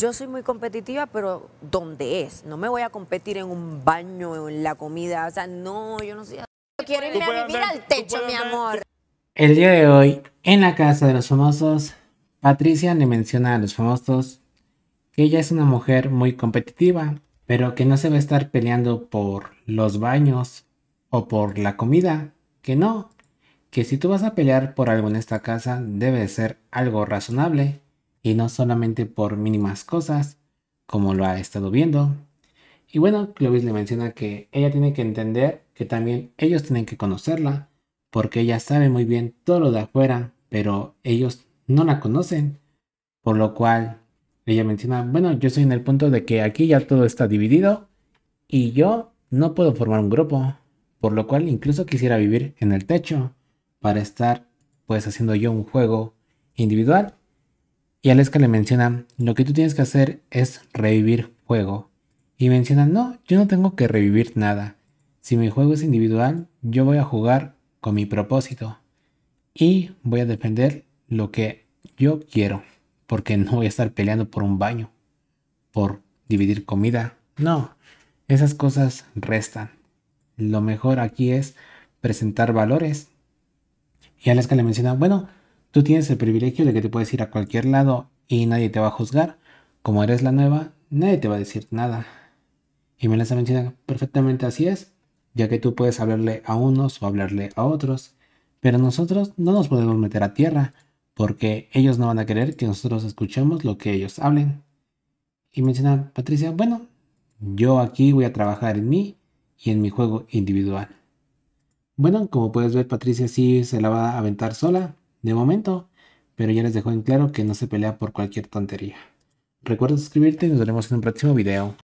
Yo soy muy competitiva, pero ¿dónde es. No me voy a competir en un baño, o en la comida. O sea, no, yo no sé. quiero irme a vivir al techo, mi amor. El día de hoy, en la casa de los famosos, Patricia le menciona a los famosos que ella es una mujer muy competitiva, pero que no se va a estar peleando por los baños o por la comida. Que no, que si tú vas a pelear por algo en esta casa, debe ser algo razonable y no solamente por mínimas cosas, como lo ha estado viendo. Y bueno, Clovis le menciona que ella tiene que entender que también ellos tienen que conocerla, porque ella sabe muy bien todo lo de afuera, pero ellos no la conocen, por lo cual ella menciona, bueno, yo estoy en el punto de que aquí ya todo está dividido y yo no puedo formar un grupo, por lo cual incluso quisiera vivir en el techo para estar pues haciendo yo un juego individual y que le menciona, lo que tú tienes que hacer es revivir juego. Y menciona, no, yo no tengo que revivir nada. Si mi juego es individual, yo voy a jugar con mi propósito. Y voy a defender lo que yo quiero. Porque no voy a estar peleando por un baño. Por dividir comida. No, esas cosas restan. Lo mejor aquí es presentar valores. Y a que le menciona, bueno, Tú tienes el privilegio de que te puedes ir a cualquier lado y nadie te va a juzgar. Como eres la nueva, nadie te va a decir nada. Y me menciona perfectamente así es, ya que tú puedes hablarle a unos o hablarle a otros, pero nosotros no nos podemos meter a tierra, porque ellos no van a querer que nosotros escuchemos lo que ellos hablen. Y menciona Patricia, bueno, yo aquí voy a trabajar en mí y en mi juego individual. Bueno, como puedes ver, Patricia sí se la va a aventar sola, de momento, pero ya les dejo en claro que no se pelea por cualquier tontería. Recuerda suscribirte y nos veremos en un próximo video.